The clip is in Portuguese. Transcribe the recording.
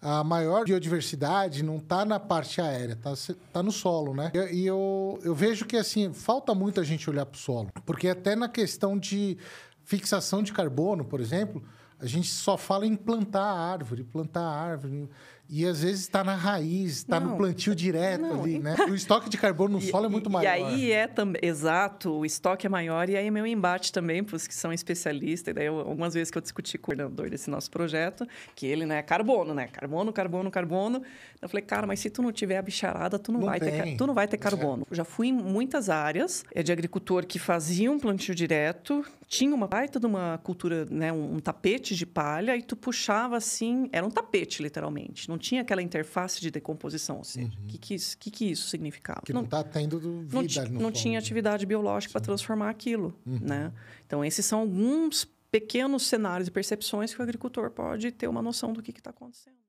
a maior biodiversidade não está na parte aérea, está tá no solo, né? E eu, eu vejo que, assim, falta muito a gente olhar para o solo. Porque até na questão de fixação de carbono, por exemplo, a gente só fala em plantar a árvore, plantar a árvore. E às vezes está na raiz, está no plantio direto não, ali, né? Tá o estoque de carbono no e, solo é muito e, maior. E aí é também. Exato, o estoque é maior e aí é meu embate também para os que são especialistas. E daí, eu, algumas vezes que eu discuti com o coordenador desse nosso projeto, que ele, né, é carbono, né? Carbono, carbono, carbono. Eu falei, cara, mas se tu não tiver a bicharada, tu não, não vai, ter, tu não vai ter carbono. É. Já fui em muitas áreas é de agricultor que fazia um plantio direto, tinha uma baita de uma cultura, né, um, um, tapete de palha e tu puxava assim, era um tapete literalmente, não tinha aquela interface de decomposição, ou seja, o uhum. que, que, isso, que, que isso significava? Que não está tendo vida não, ti, não tinha né? atividade biológica para transformar aquilo, uhum. né? Então esses são alguns pequenos cenários e percepções que o agricultor pode ter uma noção do que está acontecendo.